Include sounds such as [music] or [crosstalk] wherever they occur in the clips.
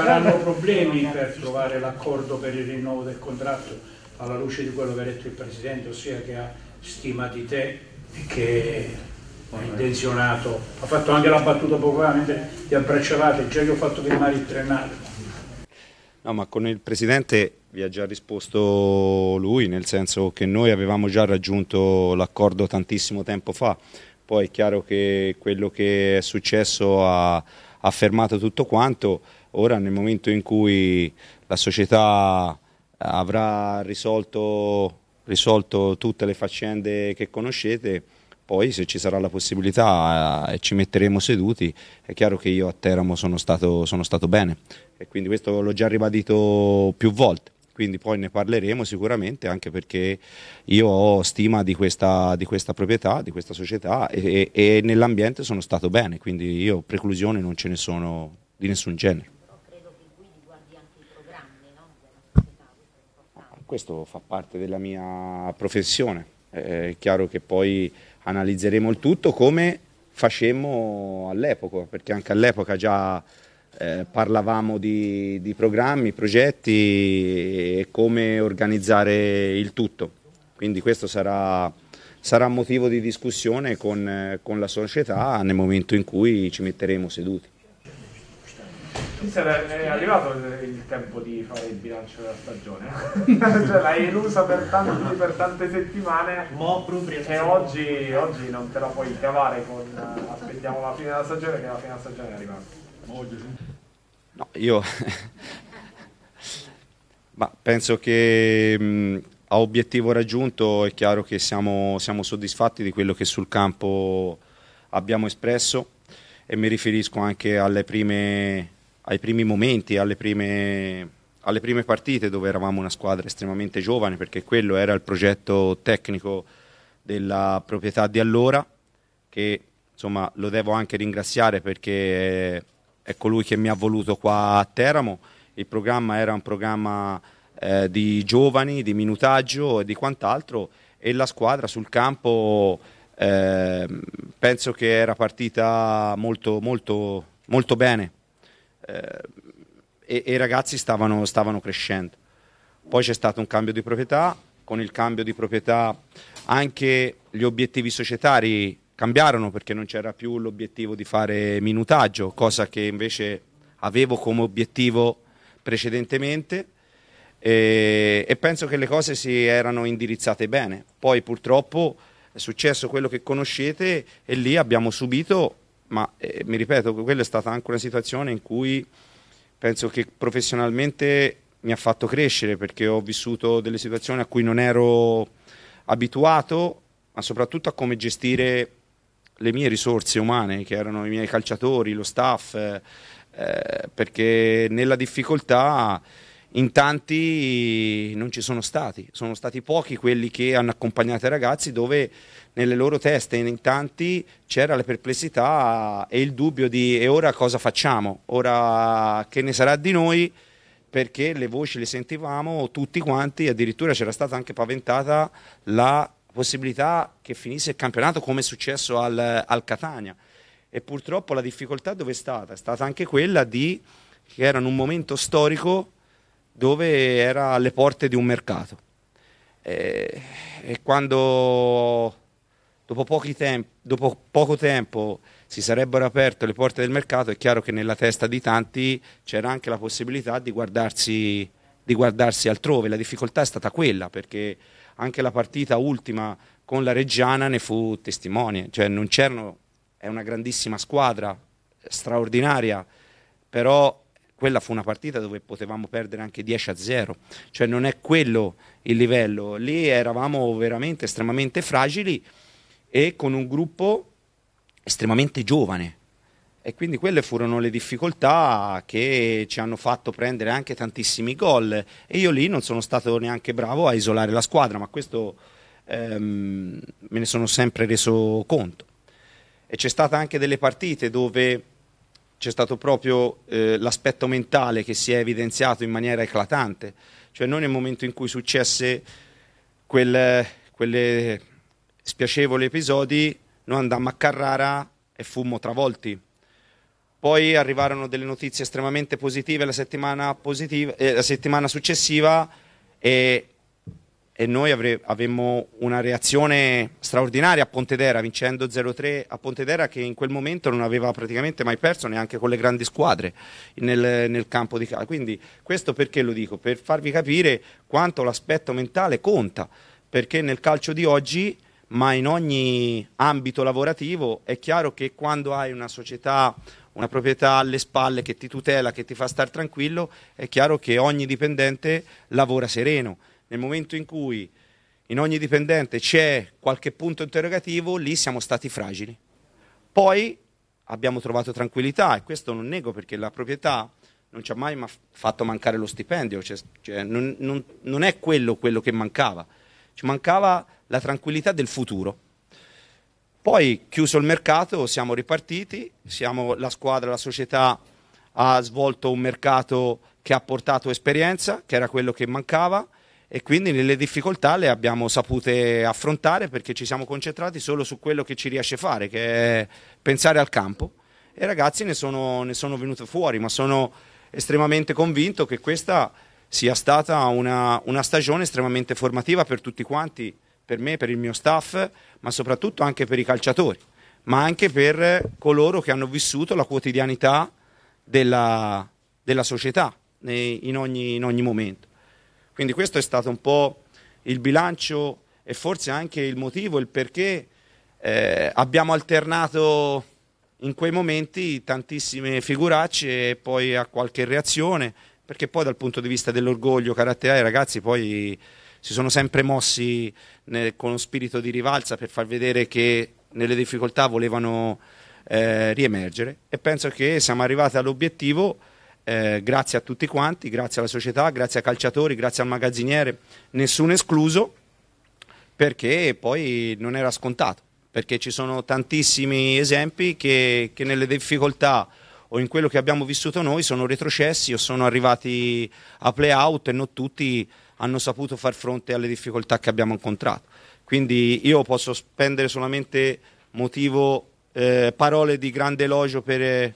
saranno problemi per trovare l'accordo per il rinnovo del contratto alla luce di quello che ha detto il Presidente, ossia che ha stima di te e che ho intenzionato, ha fatto anche la battuta poco fa, mentre ti abbracciavate, già che ho fatto firmare il Trennale. No, ma con il Presidente vi ha già risposto lui, nel senso che noi avevamo già raggiunto l'accordo tantissimo tempo fa, poi è chiaro che quello che è successo ha, ha fermato tutto quanto, Ora nel momento in cui la società avrà risolto, risolto tutte le faccende che conoscete, poi se ci sarà la possibilità eh, e ci metteremo seduti, è chiaro che io a Teramo sono stato, sono stato bene e quindi questo l'ho già ribadito più volte quindi poi ne parleremo sicuramente anche perché io ho stima di questa, di questa proprietà, di questa società e, e nell'ambiente sono stato bene, quindi io preclusioni non ce ne sono di nessun genere. questo fa parte della mia professione. È chiaro che poi analizzeremo il tutto come facemmo all'epoca, perché anche all'epoca già eh, parlavamo di, di, programmi, progetti e come organizzare il tutto. Quindi questo sarà, sarà motivo di discussione con, con la società nel momento in cui ci metteremo seduti è arrivato il tempo di fare il bilancio della stagione. [laughs] cioè, l'hai elusa per, per tante settimane. Mo e oggi, oggi, non te la puoi cavare con aspettiamo la fine della stagione, che la fine della stagione è arrivata. No, io. [laughs] Ma penso che mh, a obiettivo raggiunto è chiaro che siamo, siamo soddisfatti di quello che sul campo abbiamo espresso e mi riferisco anche alle prime ai primi momenti, alle prime, alle prime, partite dove eravamo una squadra estremamente giovane perché quello era il progetto tecnico della proprietà di allora che insomma lo devo anche ringraziare perché è colui che mi ha voluto qua a Teramo. Il programma era un programma eh, di giovani, di minutaggio e di quant'altro e la squadra sul campo eh, penso che era partita molto, molto, molto bene eh, e, e, i ragazzi stavano, stavano crescendo. Poi c'è stato un cambio di proprietà, con il cambio di proprietà anche gli obiettivi societari cambiarono perché non c'era più l'obiettivo di fare minutaggio, cosa che invece avevo come obiettivo precedentemente e, e, penso che le cose si erano indirizzate bene. Poi purtroppo è successo quello che conoscete e lì abbiamo subito ma eh, mi ripeto, quella è stata anche una situazione in cui penso che professionalmente mi ha fatto crescere perché ho vissuto delle situazioni a cui non ero abituato, ma soprattutto a come gestire le mie risorse umane, che erano i miei calciatori, lo staff, eh, perché nella difficoltà in tanti non ci sono stati, sono stati pochi quelli che hanno accompagnato i ragazzi dove nelle loro teste in tanti c'era la perplessità e il dubbio di e ora cosa facciamo, ora che ne sarà di noi perché le voci le sentivamo tutti quanti, addirittura c'era stata anche paventata la possibilità che finisse il campionato come è successo al, al Catania e purtroppo la difficoltà dove è stata? È stata anche quella di che era un momento storico dove era alle porte di un mercato. E, e quando dopo, pochi temp- dopo poco tempo si sarebbero aperte le porte del mercato, è chiaro che nella testa di tanti c'era anche la possibilità di guardarsi, di guardarsi altrove. La difficoltà è stata quella, perché anche la partita ultima con la Reggiana ne fu testimone. Cioè non c'erano, è una grandissima squadra, straordinaria, però quella fu una partita dove potevamo perdere anche 10 a 0, cioè non è quello il livello, lì eravamo veramente estremamente fragili e con un gruppo estremamente giovane. E quindi quelle furono le difficoltà che ci hanno fatto prendere anche tantissimi gol. E io lì non sono stato neanche bravo a isolare la squadra, ma questo ehm, me ne sono sempre reso conto. E c'è stata anche delle partite dove c'è stato proprio eh, l'aspetto mentale che si è evidenziato in maniera eclatante, cioè noi nel momento in cui successe quel, quelle spiacevoli episodi, noi andammo a Carrara e fummo travolti. Poi arrivarono delle notizie estremamente positive la settimana, positiva, eh, la settimana successiva e e noi avre- avemmo una reazione straordinaria a Pontedera, vincendo 0-3 a Pontedera che in quel momento non aveva praticamente mai perso neanche con le grandi squadre nel, nel campo di calcio Quindi questo perché lo dico? Per farvi capire quanto l'aspetto mentale conta, perché nel calcio di oggi, ma in ogni ambito lavorativo, è chiaro che quando hai una società una proprietà alle spalle che ti tutela, che ti fa stare tranquillo, è chiaro che ogni dipendente lavora sereno nel momento in cui in ogni dipendente c'è qualche punto interrogativo, lì siamo stati fragili. Poi abbiamo trovato tranquillità e questo non nego perché la proprietà non ci ha mai ma fatto mancare lo stipendio, cioè, cioè, non, non, non, è quello, quello che mancava, ci mancava la tranquillità del futuro. Poi chiuso il mercato siamo ripartiti, siamo, la squadra, la società ha svolto un mercato che ha portato esperienza, che era quello che mancava, e quindi le difficoltà le abbiamo sapute affrontare perché ci siamo concentrati solo su quello che ci riesce a fare, che è pensare al campo. E i ragazzi ne sono, ne sono venuti fuori, ma sono estremamente convinto che questa sia stata una, una stagione estremamente formativa per tutti quanti, per me, per il mio staff, ma soprattutto anche per i calciatori, ma anche per coloro che hanno vissuto la quotidianità della, della società in ogni, in ogni momento. Quindi questo è stato un po' il bilancio e forse anche il motivo, il perché eh, abbiamo alternato in quei momenti tantissime figuracce e poi a qualche reazione, perché poi dal punto di vista dell'orgoglio caratteriale i ragazzi poi si sono sempre mossi nel, con lo spirito di rivalsa per far vedere che nelle difficoltà volevano eh, riemergere e penso che siamo arrivati all'obiettivo eh, grazie a tutti quanti, grazie alla società, grazie ai calciatori, grazie al magazziniere, nessuno escluso, perché poi non era scontato, perché ci sono tantissimi esempi che, che nelle difficoltà o in quello che abbiamo vissuto noi sono retrocessi o sono arrivati a play-out e non tutti hanno saputo far fronte alle difficoltà che abbiamo incontrato. Quindi io posso spendere solamente motivo, eh, parole di grande elogio per, eh,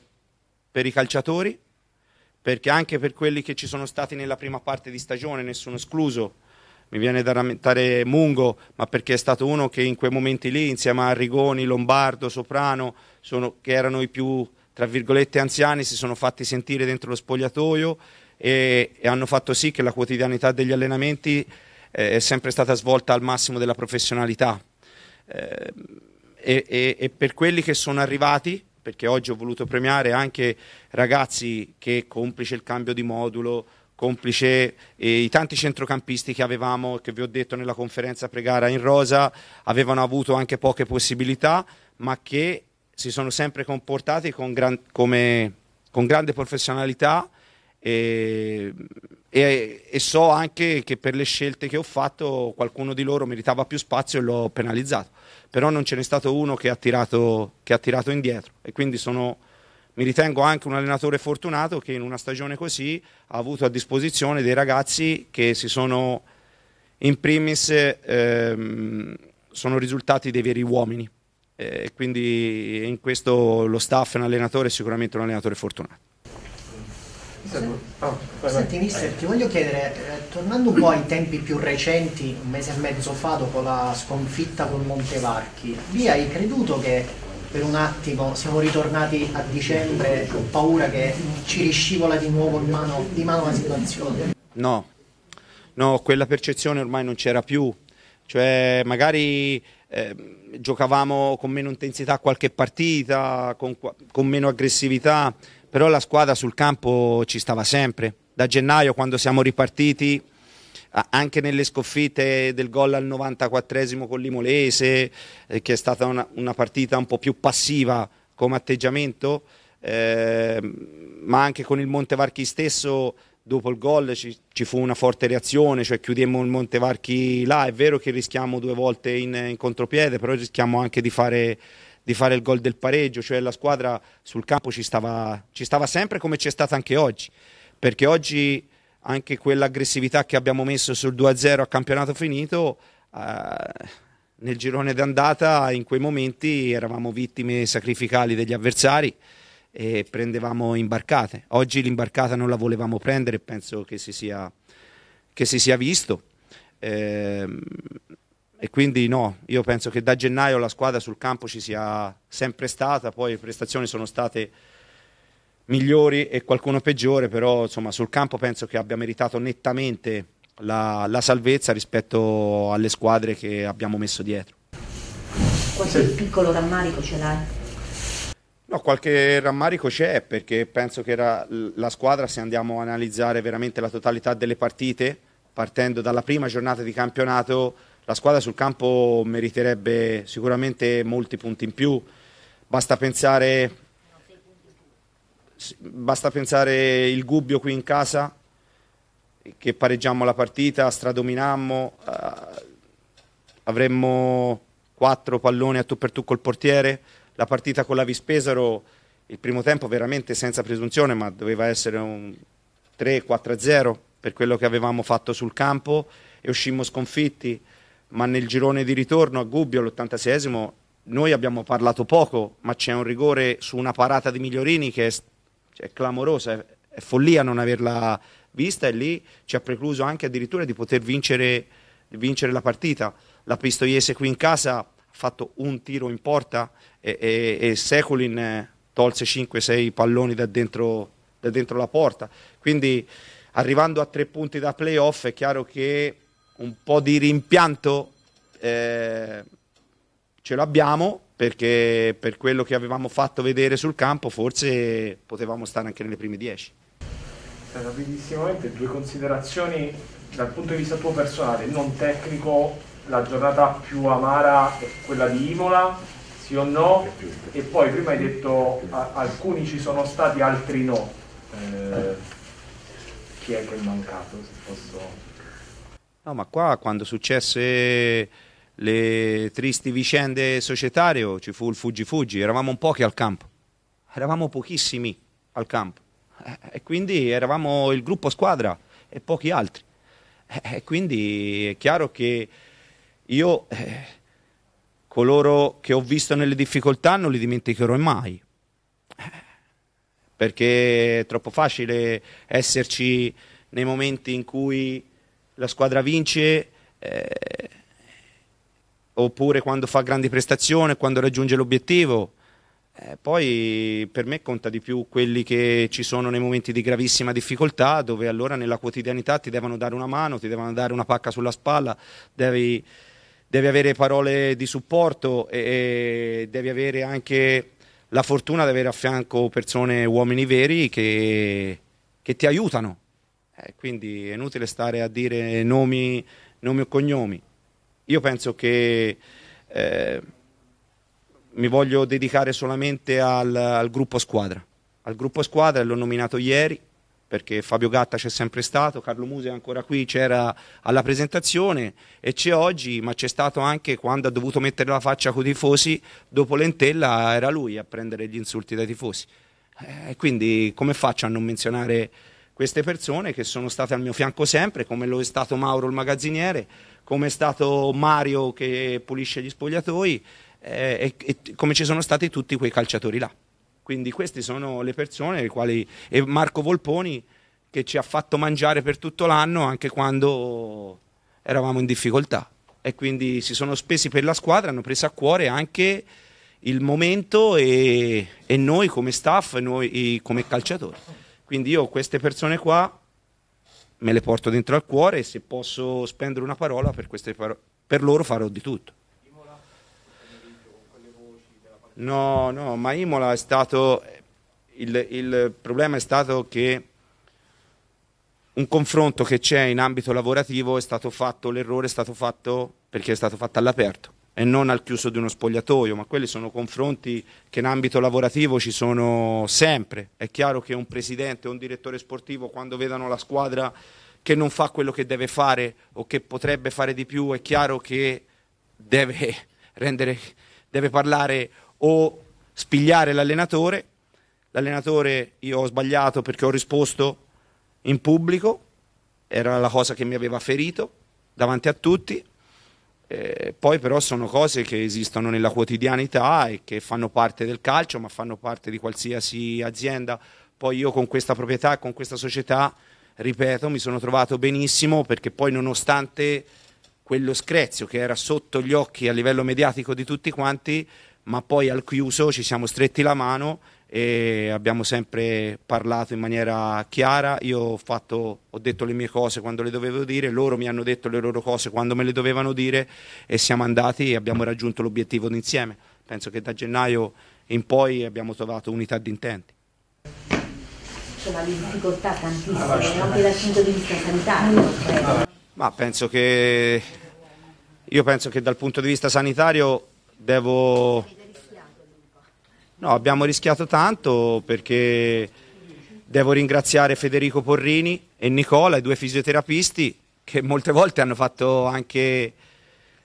per i calciatori, perché anche per quelli che ci sono stati nella prima parte di stagione, nessuno escluso, mi viene da rammentare Mungo, ma perché è stato uno che in quei momenti lì, insieme a Rigoni, Lombardo, Soprano, sono, che erano i più, tra virgolette, anziani, si sono fatti sentire dentro lo spogliatoio e, e hanno fatto sì che la quotidianità degli allenamenti eh, è sempre stata svolta al massimo della professionalità. Eh, e, e, e per quelli che sono arrivati, perché oggi ho voluto premiare anche ragazzi che complice il cambio di modulo, complice eh, i tanti centrocampisti che avevamo, che vi ho detto nella conferenza pregara in rosa, avevano avuto anche poche possibilità, ma che si sono sempre comportati con, gran, come, con grande professionalità e, e, e, so anche che per le scelte che ho fatto qualcuno di loro meritava più spazio e l'ho penalizzato, però non ce n'è stato uno che ha tirato, che ha tirato indietro e quindi sono, mi ritengo anche un allenatore fortunato che in una stagione così ha avuto a disposizione dei ragazzi che si sono in primis ehm, sono risultati dei veri uomini e quindi in questo lo staff e l'allenatore è sicuramente un allenatore fortunato. Oh, Senti mister, ti voglio chiedere, eh, tornando un po' ai tempi più recenti, un mese e mezzo fa dopo la sconfitta col Montevarchi, vi hai creduto che per un attimo siamo ritornati a dicembre, con paura che ci riscivola di nuovo mano, di mano la situazione? No, no, quella percezione ormai non c'era più, cioè magari eh, giocavamo con meno intensità qualche partita, con, con meno aggressività, però la squadra sul campo ci stava sempre. Da gennaio quando siamo ripartiti anche nelle sconfitte del gol al 94 con l'Imolese, eh, che è stata una, una, partita un po' più passiva come atteggiamento, eh, ma anche con il Montevarchi stesso, dopo il gol ci, ci, fu una forte reazione, cioè chiudemmo il Montevarchi là, è vero che rischiamo due volte in, in contropiede, però rischiamo anche di fare di fare il gol del pareggio, cioè la squadra sul campo ci stava, ci stava sempre come c'è stata anche oggi, perché oggi anche quell'aggressività che abbiamo messo sul 2-0 a campionato finito, eh, nel girone d'andata in quei momenti eravamo vittime sacrificali degli avversari e prendevamo imbarcate. Oggi l'imbarcata non la volevamo prendere, penso che si sia, che si sia visto. Eh, e quindi no, io penso che da gennaio la squadra sul campo ci sia sempre stata, poi le prestazioni sono state migliori e qualcuno peggiore, però insomma sul campo penso che abbia meritato nettamente la, la salvezza rispetto alle squadre che abbiamo messo dietro. Qualche sì. piccolo rammarico ce l'hai? No, qualche rammarico c'è perché penso che la, la squadra, se andiamo a analizzare veramente la totalità delle partite, partendo dalla prima giornata di campionato, la squadra sul campo meriterebbe sicuramente molti punti in più, basta pensare, basta pensare il Gubbio qui in casa, che pareggiamo la partita, stradominammo, eh, avremmo quattro palloni a tu per tu col portiere, la partita con la Vispesaro, il primo tempo veramente senza presunzione, ma doveva essere un 3-4-0 per quello che avevamo fatto sul campo e uscimmo sconfitti ma nel girone di ritorno a Gubbio all'86esimo noi abbiamo parlato poco, ma c'è un rigore su una parata di Migliorini che è, cioè, è clamorosa, è, è, follia non averla vista e lì ci ha precluso anche addirittura di poter vincere, vincere la partita. La Pistoiese qui in casa ha fatto un tiro in porta e, e, e Secolin eh, tolse 5-6 palloni da dentro, da dentro la porta. Quindi arrivando a tre punti da playoff è chiaro che un po' di rimpianto eh, ce l'abbiamo perché per quello che avevamo fatto vedere sul campo forse potevamo stare anche nelle prime 10. Rapidissimamente due considerazioni dal punto di vista tuo personale, non tecnico, la giornata più amara è quella di Imola, sì o no? E poi prima hai detto a, alcuni ci sono stati, altri no. Eh, chi è che è mancato, se posso... No, ma qua quando successe le tristi vicende societarie oh, ci fu il fuggi fuggi, eravamo pochi al campo, eravamo pochissimi al campo eh, e quindi eravamo il gruppo squadra e pochi altri. Eh, e quindi è chiaro che io eh, coloro che ho visto nelle difficoltà non li dimenticherò mai, eh, perché è troppo facile esserci nei momenti in cui la squadra vince eh, oppure quando fa grandi prestazioni, quando raggiunge l'obiettivo. Eh, poi per me conta di più quelli che ci sono nei momenti di gravissima difficoltà, dove allora nella quotidianità ti devono dare una mano, ti devono dare una pacca sulla spalla, devi, devi avere parole di supporto e, e devi avere anche la fortuna di avere a fianco persone, uomini veri che, che ti aiutano eh, quindi è inutile stare a dire nomi, nomi o cognomi. Io penso che eh, mi voglio dedicare solamente al, al, gruppo squadra. Al gruppo squadra l'ho nominato ieri perché Fabio Gatta c'è sempre stato, Carlo Muse è ancora qui, c'era alla presentazione e c'è oggi, ma c'è stato anche quando ha dovuto mettere la faccia con i tifosi, dopo l'entella era lui a prendere gli insulti dai tifosi. Eh, quindi come faccio a non menzionare queste persone che sono state al mio fianco sempre, come lo è stato Mauro il magazziniere, come è stato Mario che pulisce gli spogliatoi eh, e, e, come ci sono stati tutti quei calciatori là. Quindi queste sono le persone le quali, e Marco Volponi che ci ha fatto mangiare per tutto l'anno anche quando eravamo in difficoltà e quindi si sono spesi per la squadra, hanno preso a cuore anche il momento e, e noi come staff noi come calciatori. Quindi io queste persone qua me le porto dentro al cuore e se posso spendere una parola per, paro- per loro farò di tutto. No, no, ma Imola è stato... Il, il problema è stato che un confronto che c'è in ambito lavorativo è stato fatto, l'errore è stato fatto perché è stato fatto all'aperto e non al chiuso di uno spogliatoio, ma quelli sono confronti che in ambito lavorativo ci sono sempre. È chiaro che un presidente o un direttore sportivo quando vedono la squadra che non fa quello che deve fare o che potrebbe fare di più, è chiaro che deve, [laughs] rendere, deve parlare o spigliare l'allenatore. L'allenatore io ho sbagliato perché ho risposto in pubblico, era la cosa che mi aveva ferito davanti a tutti, eh, poi però sono cose che esistono nella quotidianità e che fanno parte del calcio, ma fanno parte di qualsiasi azienda. Poi io con questa proprietà e con questa società, ripeto, mi sono trovato benissimo perché poi nonostante quello screzio che era sotto gli occhi a livello mediatico di tutti quanti, ma poi al chiuso ci siamo stretti la mano e abbiamo sempre parlato in maniera chiara, io ho, fatto, ho detto le mie cose quando le dovevo dire, loro mi hanno detto le loro cose quando me le dovevano dire e siamo andati e abbiamo raggiunto l'obiettivo insieme. Penso che da gennaio in poi abbiamo trovato unità di intenti. Insomma, cioè, le difficoltà tantissime, ah, anche dal punto di vista sanitario. Cioè. Ma penso che, io penso che dal punto di vista sanitario devo No, abbiamo rischiato tanto perché devo ringraziare Federico Porrini e Nicola, i due fisioterapisti, che molte volte hanno fatto anche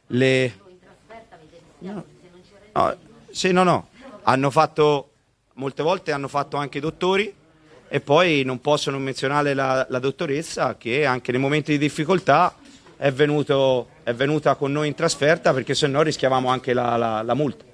le... No, no, sì, no, no. Hanno fatto, molte volte hanno fatto anche i dottori e poi non posso non menzionare la, la dottoressa che anche nei momenti di difficoltà è, venuto, è, venuta con noi in trasferta perché se no rischiavamo anche la, la, la multa.